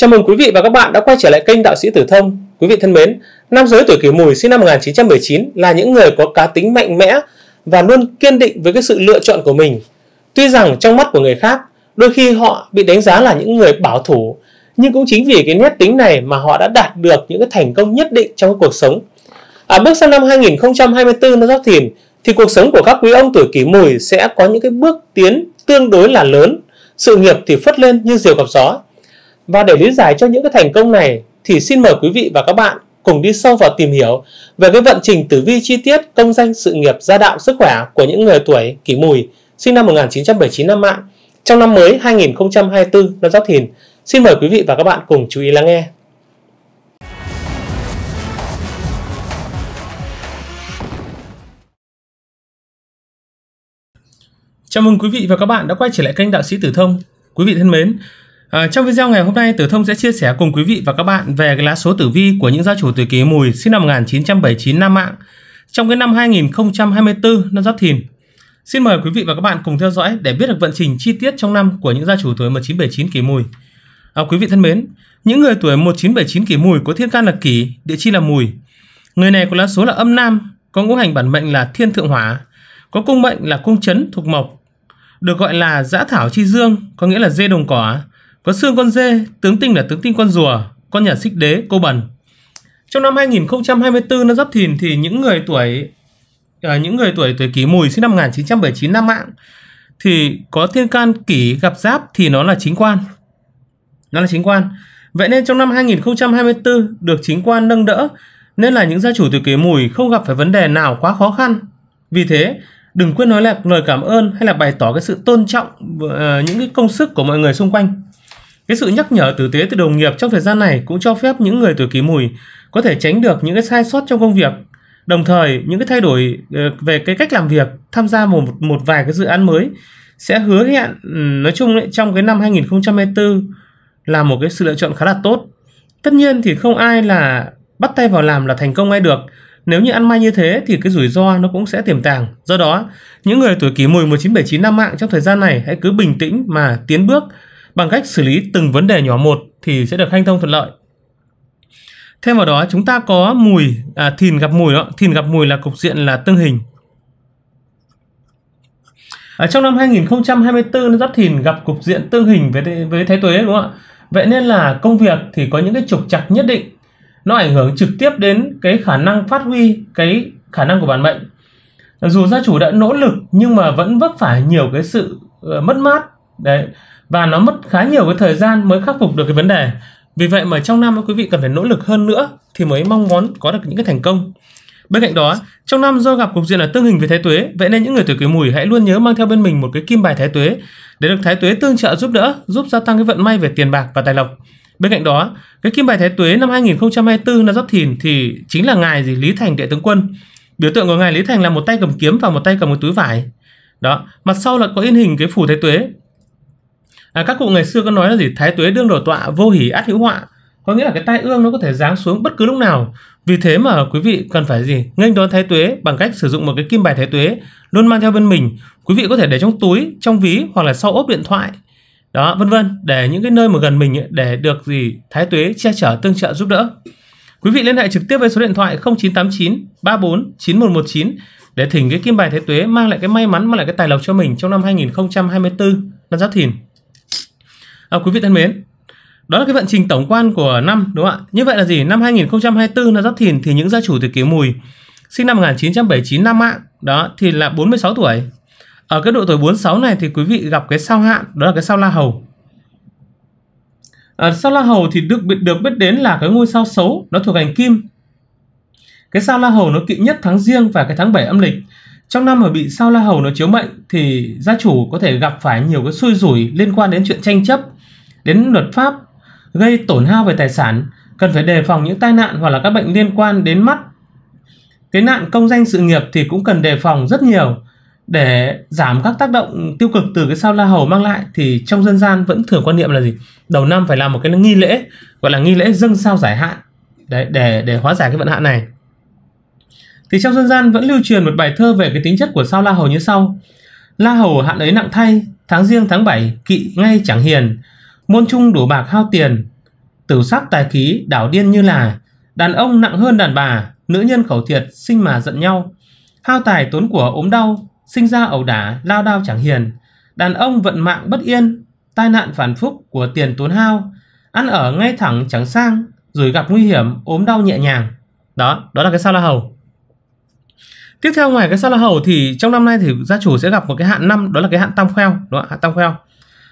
Chào mừng quý vị và các bạn đã quay trở lại kênh Đạo sĩ Tử Thông. Quý vị thân mến, nam giới tuổi Kỷ Mùi sinh năm 1919 là những người có cá tính mạnh mẽ và luôn kiên định với cái sự lựa chọn của mình. Tuy rằng trong mắt của người khác, đôi khi họ bị đánh giá là những người bảo thủ, nhưng cũng chính vì cái nét tính này mà họ đã đạt được những cái thành công nhất định trong cuộc sống. À, bước sang năm 2024 nó giáp thìn thì cuộc sống của các quý ông tuổi Kỷ Mùi sẽ có những cái bước tiến tương đối là lớn, sự nghiệp thì phất lên như diều gặp gió và để lý giải cho những cái thành công này thì xin mời quý vị và các bạn cùng đi sâu vào tìm hiểu về cái vận trình tử vi chi tiết công danh sự nghiệp gia đạo sức khỏe của những người tuổi kỷ mùi sinh năm 1979 năm mạng trong năm mới 2024 năm Giáp Thìn. Xin mời quý vị và các bạn cùng chú ý lắng nghe. Chào mừng quý vị và các bạn đã quay trở lại kênh Đạo sĩ Tử Thông. Quý vị thân mến, À, trong video ngày hôm nay, Tử Thông sẽ chia sẻ cùng quý vị và các bạn về cái lá số tử vi của những gia chủ tuổi Kỷ Mùi sinh năm 1979 Nam Mạng trong cái năm 2024 năm Giáp Thìn. Xin mời quý vị và các bạn cùng theo dõi để biết được vận trình chi tiết trong năm của những gia chủ tuổi 1979 Kỷ Mùi. À, quý vị thân mến, những người tuổi 1979 Kỷ Mùi có thiên can là Kỷ, địa chi là Mùi. Người này có lá số là âm nam, có ngũ hành bản mệnh là Thiên Thượng Hỏa, có cung mệnh là cung chấn thuộc mộc, được gọi là giã thảo chi dương, có nghĩa là dê đồng cỏ có xương con dê, tướng tinh là tướng tinh con rùa, con nhà xích đế, cô bần. Trong năm 2024 nó giáp thìn thì những người tuổi à, những người tuổi tuổi kỷ mùi sinh năm 1979 năm Mạng thì có thiên can kỷ gặp giáp thì nó là chính quan. Nó là chính quan. Vậy nên trong năm 2024 được chính quan nâng đỡ nên là những gia chủ tuổi kỷ mùi không gặp phải vấn đề nào quá khó khăn. Vì thế, đừng quên nói lại lời cảm ơn hay là bày tỏ cái sự tôn trọng uh, những cái công sức của mọi người xung quanh cái sự nhắc nhở tử tế từ đồng nghiệp trong thời gian này cũng cho phép những người tuổi kỷ mùi có thể tránh được những cái sai sót trong công việc. Đồng thời, những cái thay đổi ờ, về cái cách làm việc, tham gia một một vài cái dự án mới sẽ hứa hẹn ừ, nói chung ấy, trong cái năm 2024 là một cái sự lựa chọn khá là tốt. Tất nhiên thì không ai là bắt tay vào làm là thành công ngay được. Nếu như ăn may như thế thì cái rủi ro nó cũng sẽ tiềm tàng. Do đó, những người tuổi kỷ mùi 1979 năm mạng trong thời gian này hãy cứ bình tĩnh mà tiến bước bằng cách xử lý từng vấn đề nhỏ một thì sẽ được hanh thông thuận lợi. Thêm vào đó chúng ta có mùi à, thìn gặp mùi đó, thìn gặp mùi là cục diện là tương hình. Ở à, trong năm 2024 giáp thìn gặp cục diện tương hình với với thái tuế đúng không ạ? Vậy nên là công việc thì có những cái trục trặc nhất định nó ảnh hưởng trực tiếp đến cái khả năng phát huy cái khả năng của bản mệnh. Dù gia chủ đã nỗ lực nhưng mà vẫn vấp phải nhiều cái sự ờ, mất mát đấy và nó mất khá nhiều cái thời gian mới khắc phục được cái vấn đề vì vậy mà trong năm quý vị cần phải nỗ lực hơn nữa thì mới mong muốn có được những cái thành công bên cạnh đó trong năm do gặp cục diện là tương hình với thái tuế vậy nên những người tuổi kỷ mùi hãy luôn nhớ mang theo bên mình một cái kim bài thái tuế để được thái tuế tương trợ giúp đỡ giúp gia tăng cái vận may về tiền bạc và tài lộc Bên cạnh đó, cái kim bài Thái Tuế năm 2024 là Giáp Thìn thì chính là ngài gì Lý Thành Đệ tướng quân. Biểu tượng của ngài Lý Thành là một tay cầm kiếm và một tay cầm một túi vải. Đó, mặt sau là có in hình cái phủ Thái Tuế à, các cụ ngày xưa có nói là gì thái tuế đương đổ tọa vô hỉ át hữu họa có nghĩa là cái tai ương nó có thể giáng xuống bất cứ lúc nào vì thế mà quý vị cần phải gì nghênh đón thái tuế bằng cách sử dụng một cái kim bài thái tuế luôn mang theo bên mình quý vị có thể để trong túi trong ví hoặc là sau ốp điện thoại đó vân vân để những cái nơi mà gần mình để được gì thái tuế che chở tương trợ giúp đỡ quý vị liên hệ trực tiếp với số điện thoại 0989 34 9119 để thỉnh cái kim bài thái tuế mang lại cái may mắn mang lại cái tài lộc cho mình trong năm 2024 năm giáp thìn à, quý vị thân mến đó là cái vận trình tổng quan của năm đúng không ạ như vậy là gì năm 2024 là giáp thìn thì những gia chủ từ kỷ mùi sinh năm 1979 năm ạ đó thì là 46 tuổi ở cái độ tuổi 46 này thì quý vị gặp cái sao hạn đó là cái sao la hầu à, sao la hầu thì được được biết đến là cái ngôi sao xấu nó thuộc hành kim cái sao la hầu nó kỵ nhất tháng riêng và cái tháng 7 âm lịch trong năm mà bị sao la hầu nó chiếu mệnh thì gia chủ có thể gặp phải nhiều cái xui rủi liên quan đến chuyện tranh chấp đến luật pháp gây tổn hao về tài sản, cần phải đề phòng những tai nạn hoặc là các bệnh liên quan đến mắt. Cái nạn công danh sự nghiệp thì cũng cần đề phòng rất nhiều để giảm các tác động tiêu cực từ cái sao la hầu mang lại thì trong dân gian vẫn thường quan niệm là gì? Đầu năm phải làm một cái nghi lễ gọi là nghi lễ dâng sao giải hạn để để để hóa giải cái vận hạn này. Thì trong dân gian vẫn lưu truyền một bài thơ về cái tính chất của sao la hầu như sau: La hầu hạn ấy nặng thay, tháng riêng tháng 7 kỵ ngay chẳng hiền, môn trung đủ bạc hao tiền, tử sắc tài khí đảo điên như là, đàn ông nặng hơn đàn bà, nữ nhân khẩu thiệt sinh mà giận nhau. Hao tài tốn của ốm đau, sinh ra ẩu đả, lao đao chẳng hiền. Đàn ông vận mạng bất yên, tai nạn phản phúc của tiền tốn hao, ăn ở ngay thẳng chẳng sang, rồi gặp nguy hiểm, ốm đau nhẹ nhàng. Đó, đó là cái sao la hầu. Tiếp theo ngoài cái sao la hầu thì trong năm nay thì gia chủ sẽ gặp một cái hạn năm đó là cái hạn tam khoeo, đúng không? Hạn tam khoeo.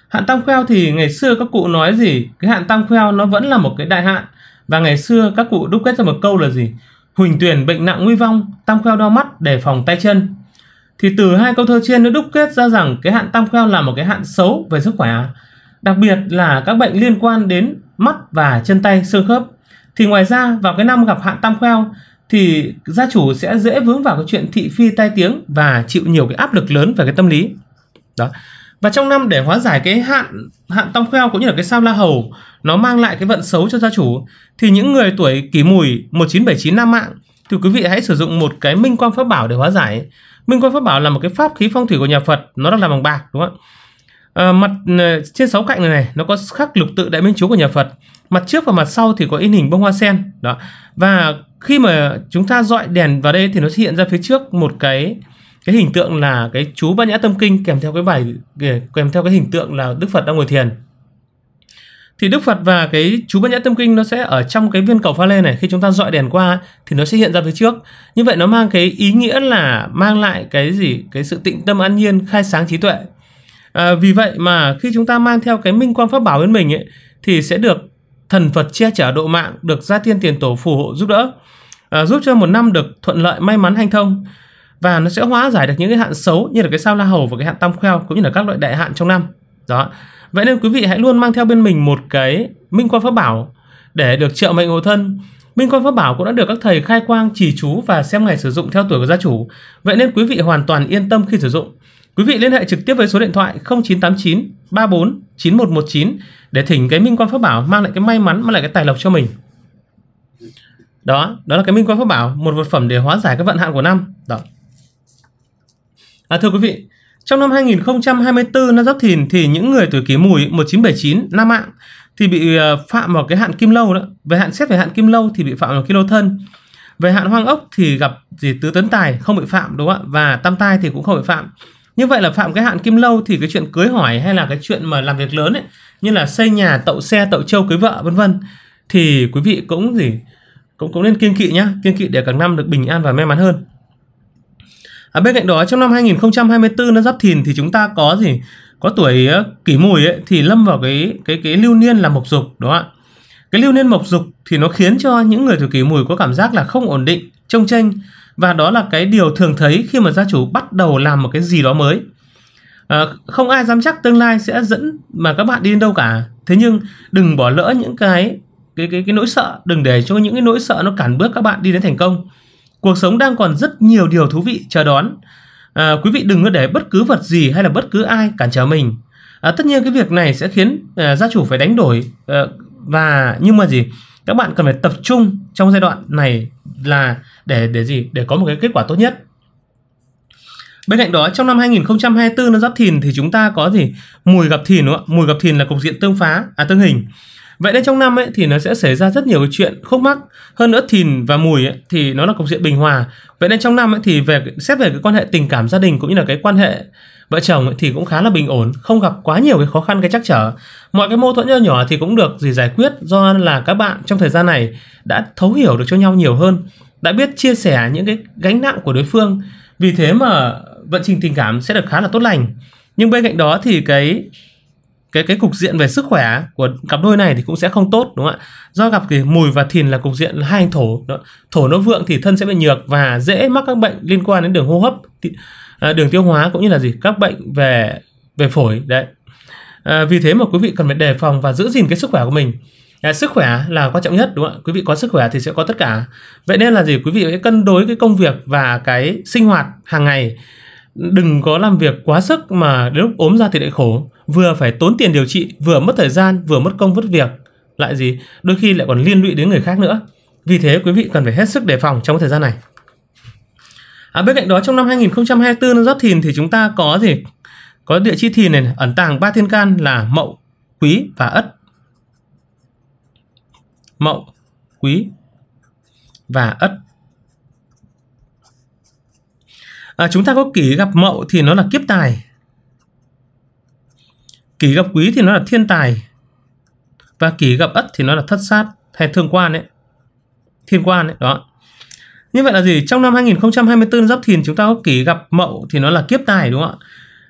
Hạn tam kheo thì ngày xưa các cụ nói gì, cái hạn tam kheo nó vẫn là một cái đại hạn. Và ngày xưa các cụ đúc kết ra một câu là gì? Huỳnh tuyển bệnh nặng nguy vong, tam kheo đo mắt để phòng tay chân. Thì từ hai câu thơ trên nó đúc kết ra rằng cái hạn tam kheo là một cái hạn xấu về sức khỏe. Đặc biệt là các bệnh liên quan đến mắt và chân tay xương khớp. Thì ngoài ra vào cái năm gặp hạn tam kheo thì gia chủ sẽ dễ vướng vào cái chuyện thị phi tai tiếng và chịu nhiều cái áp lực lớn về cái tâm lý. Đó và trong năm để hóa giải cái hạn hạn tông kheo cũng như là cái sao la hầu nó mang lại cái vận xấu cho gia chủ thì những người tuổi kỷ mùi 1979 nam mạng thì quý vị hãy sử dụng một cái minh quang pháp bảo để hóa giải minh quang pháp bảo là một cái pháp khí phong thủy của nhà Phật nó đang làm bằng bạc đúng không ạ à, mặt ờ, trên sáu cạnh này này nó có khắc lục tự đại minh chú của nhà Phật mặt trước và mặt sau thì có in hình bông hoa sen đó và khi mà chúng ta dọi đèn vào đây thì nó hiện ra phía trước một cái cái hình tượng là cái chú bát nhã tâm kinh kèm theo cái bài kèm theo cái hình tượng là đức phật đang ngồi thiền thì đức phật và cái chú bát nhã tâm kinh nó sẽ ở trong cái viên cầu pha lê này khi chúng ta dọi đèn qua thì nó sẽ hiện ra phía trước như vậy nó mang cái ý nghĩa là mang lại cái gì cái sự tịnh tâm an nhiên khai sáng trí tuệ à, vì vậy mà khi chúng ta mang theo cái minh quan pháp bảo bên mình ấy thì sẽ được thần phật che chở độ mạng được gia tiên tiền tổ phù hộ giúp đỡ à, giúp cho một năm được thuận lợi may mắn hanh thông và nó sẽ hóa giải được những cái hạn xấu như là cái sao la hầu và cái hạn tam kheo cũng như là các loại đại hạn trong năm đó vậy nên quý vị hãy luôn mang theo bên mình một cái minh quan pháp bảo để được trợ mệnh hộ thân minh quan pháp bảo cũng đã được các thầy khai quang chỉ chú và xem ngày sử dụng theo tuổi của gia chủ vậy nên quý vị hoàn toàn yên tâm khi sử dụng quý vị liên hệ trực tiếp với số điện thoại 0989 34 9119 để thỉnh cái minh quan pháp bảo mang lại cái may mắn mang lại cái tài lộc cho mình đó đó là cái minh quan pháp bảo một vật phẩm để hóa giải các vận hạn của năm đó À, thưa quý vị, trong năm 2024 năm Giáp Thìn thì những người tuổi Kỷ Mùi 1979 Nam mạng thì bị à, phạm vào cái hạn Kim Lâu đó. Về hạn xét về hạn Kim Lâu thì bị phạm vào Kim Lâu thân. Về hạn Hoang ốc thì gặp gì tứ tấn tài không bị phạm đúng không ạ? Và tam tai thì cũng không bị phạm. Như vậy là phạm cái hạn Kim Lâu thì cái chuyện cưới hỏi hay là cái chuyện mà làm việc lớn ấy, như là xây nhà, tậu xe, tậu châu cưới vợ vân vân thì quý vị cũng gì cũng cũng nên kiên kỵ nhá, kiên kỵ để cả năm được bình an và may mắn hơn. À, bên cạnh đó trong năm 2024 nó giáp thìn thì chúng ta có gì? Có tuổi ờ, kỷ mùi ấy, thì lâm vào cái cái cái lưu niên là mộc dục đúng không ạ? Cái lưu niên mộc dục thì nó khiến cho những người tuổi kỷ mùi có cảm giác là không ổn định, trông tranh và đó là cái điều thường thấy khi mà gia chủ bắt đầu làm một cái gì đó mới. À, không ai dám chắc tương lai sẽ dẫn mà các bạn đi đến đâu cả. Thế nhưng đừng bỏ lỡ những cái cái cái cái nỗi sợ, đừng để cho những cái nỗi sợ nó cản bước các bạn đi đến thành công. Cuộc sống đang còn rất nhiều điều thú vị chờ đón. À, quý vị đừng có để bất cứ vật gì hay là bất cứ ai cản trở mình. À, tất nhiên cái việc này sẽ khiến à, gia chủ phải đánh đổi à, và nhưng mà gì các bạn cần phải tập trung trong giai đoạn này là để để gì để có một cái kết quả tốt nhất. Bên cạnh đó trong năm 2024 nó giáp thìn thì chúng ta có gì? Mùi gặp thìn đúng không Mùi gặp thìn là cục diện tương phá à tương hình. Vậy nên trong năm ấy thì nó sẽ xảy ra rất nhiều cái chuyện khúc mắc. Hơn nữa thìn và mùi ấy, thì nó là cục diện bình hòa. Vậy nên trong năm ấy thì về xét về cái quan hệ tình cảm gia đình cũng như là cái quan hệ vợ chồng ấy, thì cũng khá là bình ổn, không gặp quá nhiều cái khó khăn cái chắc trở. Mọi cái mâu thuẫn nhỏ nhỏ thì cũng được gì giải quyết do là các bạn trong thời gian này đã thấu hiểu được cho nhau nhiều hơn, đã biết chia sẻ những cái gánh nặng của đối phương. Vì thế mà vận trình tình cảm sẽ được khá là tốt lành. Nhưng bên cạnh đó thì cái cái cái cục diện về sức khỏe của cặp đôi này thì cũng sẽ không tốt đúng không ạ do gặp thì mùi và thìn là cục diện là hai thổ đó. thổ nó vượng thì thân sẽ bị nhược và dễ mắc các bệnh liên quan đến đường hô hấp à, đường tiêu hóa cũng như là gì các bệnh về về phổi đấy à, vì thế mà quý vị cần phải đề phòng và giữ gìn cái sức khỏe của mình À, sức khỏe là quan trọng nhất đúng không ạ? Quý vị có sức khỏe thì sẽ có tất cả. Vậy nên là gì? Quý vị hãy cân đối cái công việc và cái sinh hoạt hàng ngày. Đừng có làm việc quá sức mà đến lúc ốm ra thì lại khổ vừa phải tốn tiền điều trị, vừa mất thời gian, vừa mất công mất việc, lại gì, đôi khi lại còn liên lụy đến người khác nữa. Vì thế quý vị cần phải hết sức đề phòng trong thời gian này. À, bên cạnh đó trong năm 2024 Giáp Thìn thì chúng ta có gì? Có địa chi Thìn này, ẩn tàng ba thiên can là Mậu, Quý và Ất. Mậu, Quý và Ất. À, chúng ta có kỷ gặp Mậu thì nó là kiếp tài, kỷ gặp quý thì nó là thiên tài và kỷ gặp ất thì nó là thất sát hay thương quan ấy thiên quan ấy đó như vậy là gì trong năm 2024 giáp thìn chúng ta có kỷ gặp mậu thì nó là kiếp tài đúng không ạ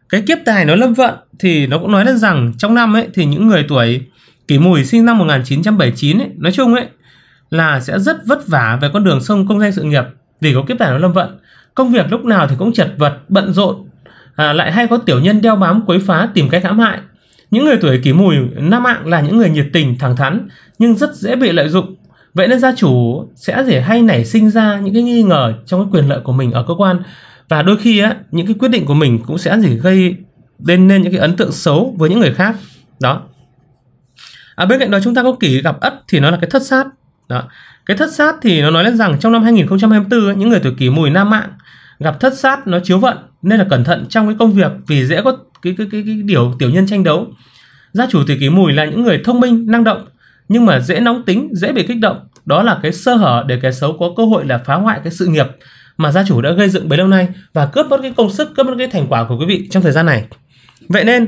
cái kiếp tài nó lâm vận thì nó cũng nói lên rằng trong năm ấy thì những người tuổi kỷ mùi sinh năm 1979 ấy, nói chung ấy là sẽ rất vất vả về con đường sông công danh sự nghiệp vì có kiếp tài nó lâm vận công việc lúc nào thì cũng chật vật bận rộn à, lại hay có tiểu nhân đeo bám quấy phá tìm cách hãm hại những người tuổi kỷ mùi nam mạng là những người nhiệt tình, thẳng thắn nhưng rất dễ bị lợi dụng. Vậy nên gia chủ sẽ dễ hay nảy sinh ra những cái nghi ngờ trong cái quyền lợi của mình ở cơ quan và đôi khi á, những cái quyết định của mình cũng sẽ dễ gây nên nên những cái ấn tượng xấu với những người khác. Đó. À, bên cạnh đó chúng ta có kỷ gặp ất thì nó là cái thất sát. Đó. Cái thất sát thì nó nói lên rằng trong năm 2024 ấy, những người tuổi kỷ mùi nam mạng gặp thất sát nó chiếu vận nên là cẩn thận trong cái công việc vì dễ có cái cái cái, cái điều tiểu nhân tranh đấu gia chủ tuổi kỷ mùi là những người thông minh năng động nhưng mà dễ nóng tính dễ bị kích động đó là cái sơ hở để kẻ xấu có cơ hội là phá hoại cái sự nghiệp mà gia chủ đã gây dựng bấy lâu nay và cướp mất cái công sức cướp mất cái thành quả của quý vị trong thời gian này vậy nên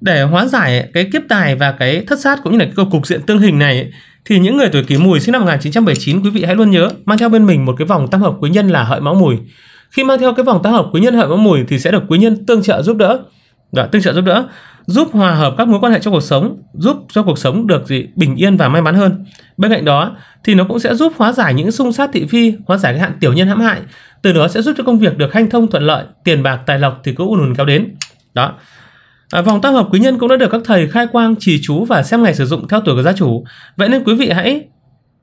để hóa giải cái kiếp tài và cái thất sát cũng như là cái cục diện tương hình này thì những người tuổi kỷ mùi sinh năm 1979 quý vị hãy luôn nhớ mang theo bên mình một cái vòng tam hợp quý nhân là hợi máu mùi khi mang theo cái vòng tam hợp quý nhân hợi máu mùi thì sẽ được quý nhân tương trợ giúp đỡ đó, dạ, tương trợ giúp đỡ giúp hòa hợp các mối quan hệ trong cuộc sống, giúp cho cuộc sống được gì bình yên và may mắn hơn. Bên cạnh đó thì nó cũng sẽ giúp hóa giải những xung sát thị phi, hóa giải cái hạn tiểu nhân hãm hại, từ đó sẽ giúp cho công việc được hanh thông thuận lợi, tiền bạc tài lộc thì cứ ùn ùn kéo đến. Đó. À, vòng tam hợp quý nhân cũng đã được các thầy khai quang trì chú và xem ngày sử dụng theo tuổi của gia chủ. Vậy nên quý vị hãy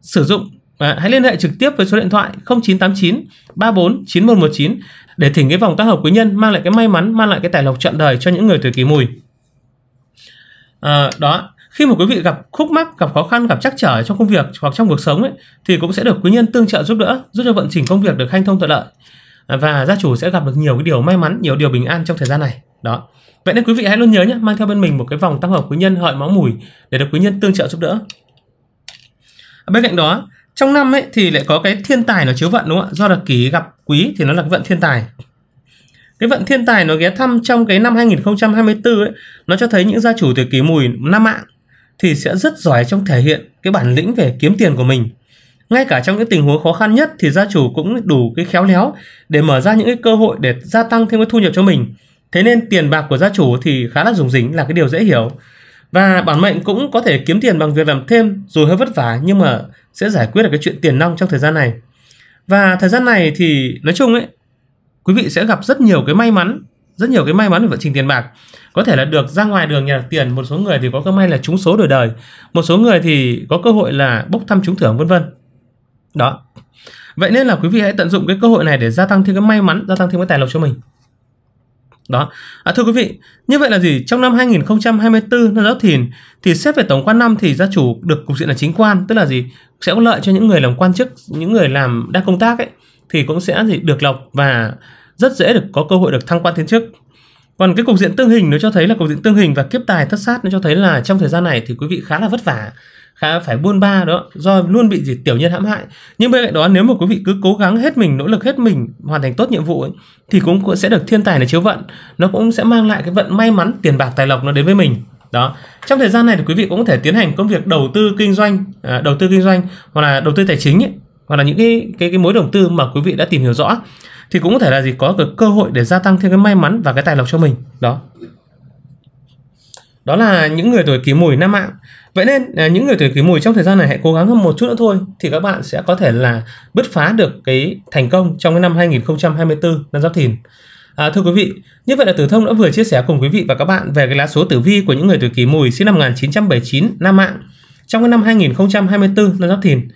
sử dụng À, hãy liên hệ trực tiếp với số điện thoại 0989 34 9119 để thỉnh cái vòng tác hợp quý nhân mang lại cái may mắn mang lại cái tài lộc trọn đời cho những người tuổi kỷ mùi à, đó khi mà quý vị gặp khúc mắc gặp khó khăn gặp trắc trở trong công việc hoặc trong cuộc sống ấy, thì cũng sẽ được quý nhân tương trợ giúp đỡ giúp cho vận trình công việc được hanh thông thuận lợi và gia chủ sẽ gặp được nhiều cái điều may mắn nhiều điều bình an trong thời gian này đó vậy nên quý vị hãy luôn nhớ nhé mang theo bên mình một cái vòng tăng hợp quý nhân hợi máu mùi để được quý nhân tương trợ giúp đỡ bên cạnh đó trong năm ấy thì lại có cái thiên tài nó chiếu vận đúng không ạ do là kỷ gặp quý thì nó là cái vận thiên tài cái vận thiên tài nó ghé thăm trong cái năm 2024 ấy, nó cho thấy những gia chủ tuổi kỷ mùi năm mạng thì sẽ rất giỏi trong thể hiện cái bản lĩnh về kiếm tiền của mình. Ngay cả trong những tình huống khó khăn nhất thì gia chủ cũng đủ cái khéo léo để mở ra những cái cơ hội để gia tăng thêm cái thu nhập cho mình. Thế nên tiền bạc của gia chủ thì khá là rủng rỉnh là cái điều dễ hiểu. Và bản mệnh cũng có thể kiếm tiền bằng việc làm thêm dù hơi vất vả nhưng mà sẽ giải quyết được cái chuyện tiền nong trong thời gian này và thời gian này thì nói chung ấy quý vị sẽ gặp rất nhiều cái may mắn rất nhiều cái may mắn về vận trình tiền bạc có thể là được ra ngoài đường nhà tiền một số người thì có cơ may là trúng số đổi đời một số người thì có cơ hội là bốc thăm trúng thưởng vân vân đó vậy nên là quý vị hãy tận dụng cái cơ hội này để gia tăng thêm cái may mắn gia tăng thêm cái tài lộc cho mình đó. À, thưa quý vị, như vậy là gì? Trong năm 2024 năm giáp thìn thì xét về tổng quan năm thì gia chủ được cục diện là chính quan, tức là gì? Sẽ có lợi cho những người làm quan chức, những người làm đang công tác ấy thì cũng sẽ gì được lọc và rất dễ được có cơ hội được thăng quan tiến chức. Còn cái cục diện tương hình nó cho thấy là cục diện tương hình và kiếp tài thất sát nó cho thấy là trong thời gian này thì quý vị khá là vất vả khá phải buôn ba đó do luôn bị gì tiểu nhân hãm hại nhưng bên cạnh đó nếu mà quý vị cứ cố gắng hết mình nỗ lực hết mình hoàn thành tốt nhiệm vụ ấy, thì cũng, sẽ được thiên tài là chiếu vận nó cũng sẽ mang lại cái vận may mắn tiền bạc tài lộc nó đến với mình đó trong thời gian này thì quý vị cũng có thể tiến hành công việc đầu tư kinh doanh à, đầu tư kinh doanh hoặc là đầu tư tài chính ấy, hoặc là những cái cái cái mối đầu tư mà quý vị đã tìm hiểu rõ thì cũng có thể là gì có cái cơ hội để gia tăng thêm cái may mắn và cái tài lộc cho mình đó đó là những người tuổi kỷ mùi nam mạng vậy nên à, những người tuổi kỷ mùi trong thời gian này hãy cố gắng hơn một chút nữa thôi thì các bạn sẽ có thể là bứt phá được cái thành công trong cái năm 2024 năm giáp thìn À, thưa quý vị, như vậy là Tử Thông đã vừa chia sẻ cùng quý vị và các bạn về cái lá số tử vi của những người tuổi kỷ mùi sinh năm 1979 Nam Mạng trong cái năm 2024 năm Giáp Thìn.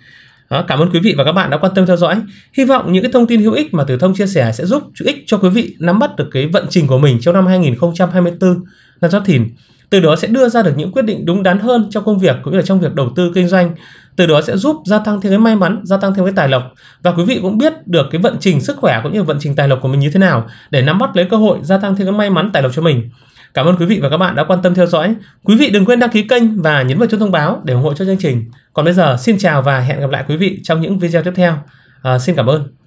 Đó, cảm ơn quý vị và các bạn đã quan tâm theo dõi. Hy vọng những cái thông tin hữu ích mà Tử Thông chia sẻ sẽ giúp ích cho quý vị nắm bắt được cái vận trình của mình trong năm 2024 năm Giáp Thìn từ đó sẽ đưa ra được những quyết định đúng đắn hơn trong công việc cũng như là trong việc đầu tư kinh doanh từ đó sẽ giúp gia tăng thêm cái may mắn gia tăng thêm cái tài lộc và quý vị cũng biết được cái vận trình sức khỏe cũng như vận trình tài lộc của mình như thế nào để nắm bắt lấy cơ hội gia tăng thêm cái may mắn tài lộc cho mình cảm ơn quý vị và các bạn đã quan tâm theo dõi quý vị đừng quên đăng ký kênh và nhấn vào chuông thông báo để ủng hộ cho chương trình còn bây giờ xin chào và hẹn gặp lại quý vị trong những video tiếp theo à, xin cảm ơn